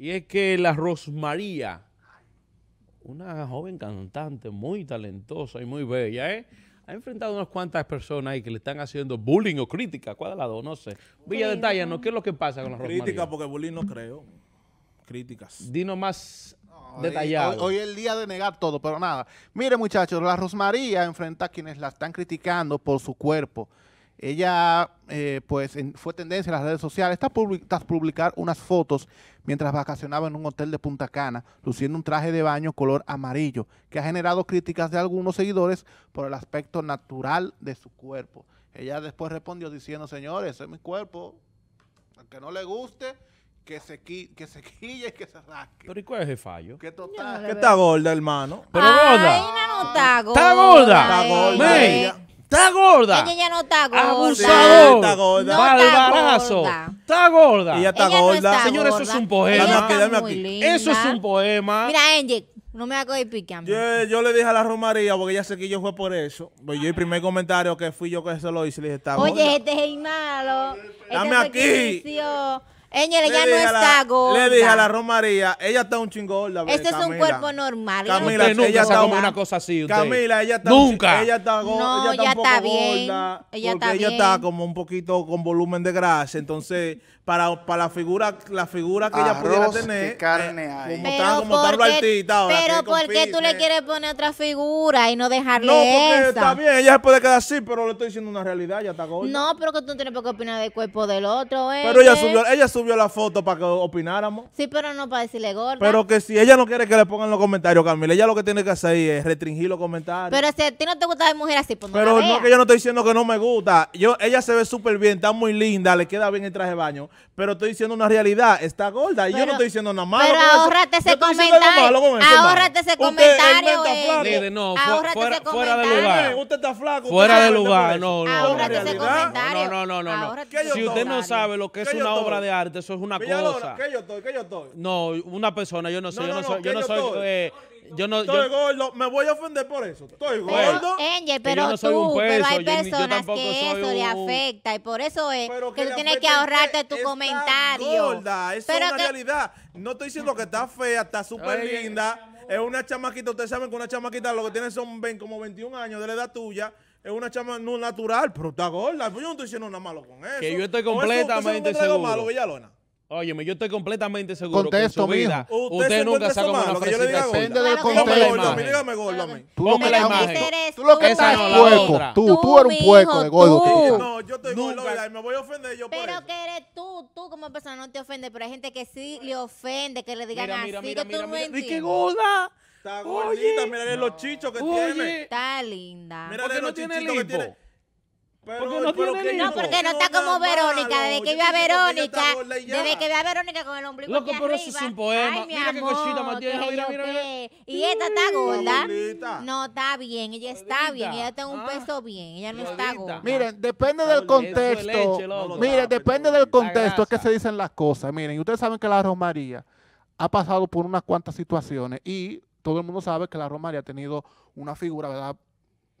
Y es que la Rosmaría, una joven cantante muy talentosa y muy bella, ¿eh? ha enfrentado unas cuantas personas ahí que le están haciendo bullying o crítica, cuál lado, no sé. Villa, sí, no. ¿qué es lo que pasa con la Rosmaría? Crítica, porque bullying no creo. Críticas. Dino más detallado. hoy, es el día de negar todo, pero nada. Mire, muchachos, la Rosmaría enfrenta a quienes la están criticando por su cuerpo ella eh, pues fue tendencia en las redes sociales tras, publicar unas fotos mientras vacacionaba en un hotel de Punta Cana, luciendo un traje de baño color amarillo, que ha generado críticas de algunos seguidores por el aspecto natural de su cuerpo. Ella después respondió diciendo, señores, es mi cuerpo, aunque que no le guste, que se, que se quille y que se rasque. Pero ¿y cuál es el fallo? Que total. está gorda, hermano. Pero gorda. Está gorda. Está gorda. Está gorda. Ella ya no está gorda. Abusador. está gorda. Está gorda. Ella está gorda. Señor, eso es un poema. Ella aquí. Eso es un poema. Mira, enje No me hagas de pique a mí. Yo, le dije a la Romaría, porque ella sé que yo fue por eso. Pues yo el primer comentario que fui yo que se lo hice, le dije, está gorda! Oye, este es malo. Dame este aquí. Ella no está gorda. Le dije a la Romaría, ella está un chingón. Este es un cuerpo normal. Camila, ¿eh? usted nunca ella está una cosa así. Camila, ella está nunca. Ella está gorda. No, ella está, está bien. Gorda porque ella está como un poquito con volumen de grasa, entonces para, para la figura la figura que ella pudiera tener, eh, carne como pero como Pero ¿por qué tú le quieres poner otra figura y no dejarle No, porque está bien, ella se puede quedar así, pero le estoy diciendo una realidad, Ella está gorda. No, pero que tú no tienes por qué opinar del cuerpo del otro, ¿eh? Pero ella ¿eh? subió, ella subió subió la foto para que opináramos. Sí, pero no para decirle gorda. Pero que si ella no quiere que le pongan los comentarios, Camila, ella lo que tiene que hacer es restringir los comentarios. Pero si a ti no te gusta ver mujer así, pues no Pero no que yo no estoy diciendo que no me gusta. Yo, ella se ve súper bien, está muy linda, le queda bien el traje de baño. Pero estoy diciendo una realidad, está gorda. Y yo no estoy diciendo nada malo. Pero ahorrate ese comentario. ahorrate ese comentario. Eh. no, fuera, fuera de lugar. Usted está flaco. Fuera de lugar, no, no. ese comentario. No, no, no, no. Si usted no sabe lo que es una obra de arte, eso es una cosa. ¿Qué yo estoy? ¿Qué yo estoy? No, una persona, yo no sé. yo no, soy. Yo no soy. Eh, yo no, estoy gordo, me voy a ofender por eso. Estoy gordo. Angel, pero tú, pero hay personas que eso le afecta y por eso es que, tú tienes que ahorrarte tu comentario. eso es una realidad. No estoy diciendo que está fea, está súper linda. Es una chamaquita, ustedes saben que una chamaquita lo que tiene son ven, como 21 años de la edad tuya es una chama no natural, pero está gorda. Pues yo no estoy diciendo nada malo con eso. Que yo estoy completamente seguro. malo, Villalona? Óyeme, yo estoy completamente seguro Contesto, que vida usted, nunca sacó una fresita. Depende del contexto. Dígame gordo a Tú lo que la imagen. Tú lo que estás es pueco. Tú, eres un pueco de gordo. No, yo estoy gordo y me voy a ofender yo por Pero que eres tú, tú como persona no te ofende, pero hay gente que sí le ofende, que le digan así, que tú no entiendes. ¡Qué gorda! Está gordita, mira los chichos que tiene. Está linda. mira los tiene chichitos que tiene. Pero, no tiene No, porque no está como Verónica. Desde que vea a Verónica, desde que vea a Verónica con el ombligo Loco, pero eso es un poema. Ay, Mira qué Y esta está mm, gorda. No, está bien. Ella está bien. Ella está un ah. peso bien. Ella no está gorda. Miren, depende del contexto. Miren, depende del contexto es que se dicen las cosas. Miren, ustedes saben que la Romaría ha pasado por unas cuantas situaciones y todo el mundo sabe que la Roma ha tenido una figura, ¿verdad?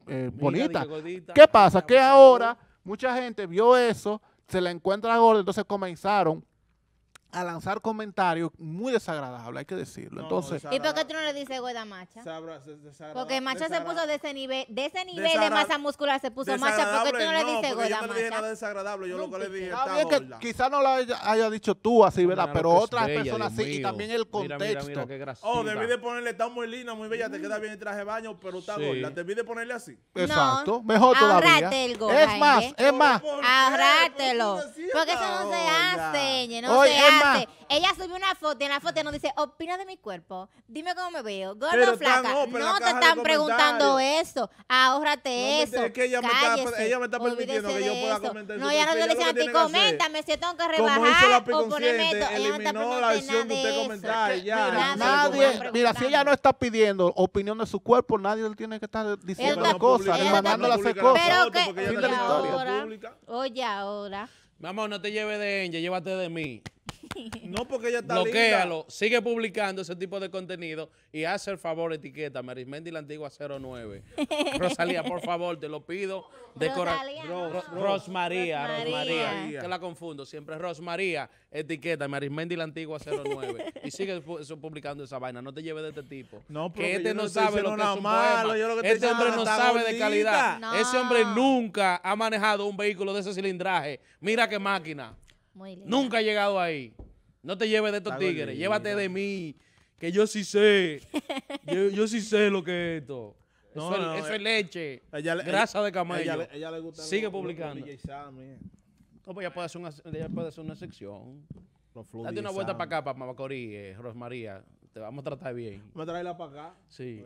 Eh, bonita. ¿Qué pasa? Que ahora mucha gente vio eso, se la encuentra gorda, entonces comenzaron a lanzar comentarios muy desagradables, hay que decirlo. Entonces, ¿Y por qué tú no le dices güey a Macha? Porque Macha se puso de ese nivel, de ese nivel de masa muscular se puso Macha, ¿por qué tú no, le dices güey Macha? Yo no le dije nada desagradable, yo lo que le dije Quizás no lo haya, dicho tú así, ¿verdad? Pero otras personas sí, y también el contexto. oh, debí de ponerle, está muy linda, muy bella, te mm. queda bien el traje de baño, pero está gorda. Debí de ponerle así. Exacto, mejor todavía. El es más, es más. Ahorrátelo. Porque eso no se hace, no se hace. Ella subió una foto y en la foto nos dice, opina de mi cuerpo, dime cómo me veo, gordo o flaca. No te están preguntando eso, ahórrate eso. Es ella, me está, ella permitiendo que yo pueda comentar No, ya no te dicen a ti, coméntame si tengo que rebajar o ponerme esto. Ella no está la nada de usted comentar. mira, si ella no está pidiendo opinión de su cuerpo, nadie le tiene que estar diciendo cosas, mandándole hacer cosas. Pero que, oye ahora. Oye ahora. no te lleves de ella, llévate de mí. No, porque ella está Bloquéalo, sigue publicando ese tipo de contenido y hace el favor, etiqueta Marismendi la Antigua 09. Rosalía, por favor, te lo pido. De Rosalía, Rosmaría, Rosmaría, Que la confundo siempre. Rosmaría, etiqueta Marismendi la Antigua 09. y sigue publicando esa vaina. No te lleves de este tipo. No, que este no, sabe lo que es Este hombre no sabe de calidad. Ese hombre nunca ha manejado un vehículo de ese cilindraje. Mira qué máquina. Nunca ha llegado ahí. No te lleves de estos tigres, llévate de mí, que yo sí sé. yo, sí sé lo que es esto. eso, es, eh, leche, grasa de camello. Ella, ella le gusta Sigue publicando. Ah, no, pues ya puede hacer una, ya puede hacer una sección. Date una vuelta ah. para acá, para Macorí, eh, Rosmaría. Te vamos a tratar bien. ¿Me a la para acá. Sí.